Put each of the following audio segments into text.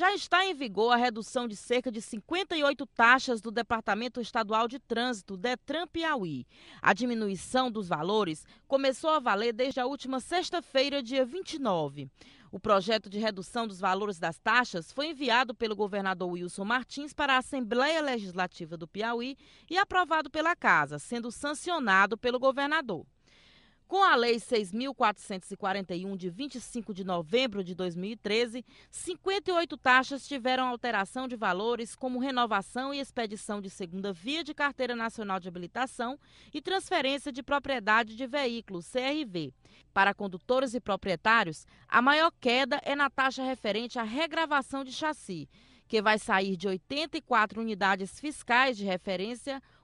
Já está em vigor a redução de cerca de 58 taxas do Departamento Estadual de Trânsito, Detran Piauí. A diminuição dos valores começou a valer desde a última sexta-feira, dia 29. O projeto de redução dos valores das taxas foi enviado pelo governador Wilson Martins para a Assembleia Legislativa do Piauí e aprovado pela Casa, sendo sancionado pelo governador. Com a Lei 6.441, de 25 de novembro de 2013, 58 taxas tiveram alteração de valores, como renovação e expedição de segunda via de Carteira Nacional de Habilitação e transferência de propriedade de veículo, CRV. Para condutores e proprietários, a maior queda é na taxa referente à regravação de chassi, que vai sair de 84 unidades fiscais de referência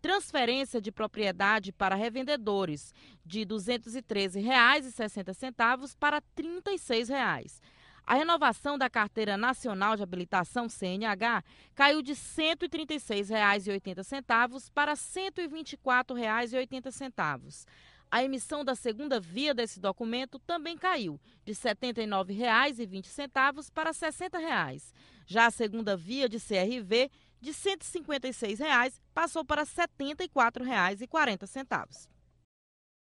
transferência de propriedade para revendedores de R$ 213,60 para R$ 36,00. Reais. A renovação da Carteira Nacional de Habilitação CNH caiu de R$ 136,80 para R$ 124,80. A emissão da segunda via desse documento também caiu, de R$ 79,20 para R$ 60. Reais. Já a segunda via de CRV de R$ 156,00 passou para R$ 74,40.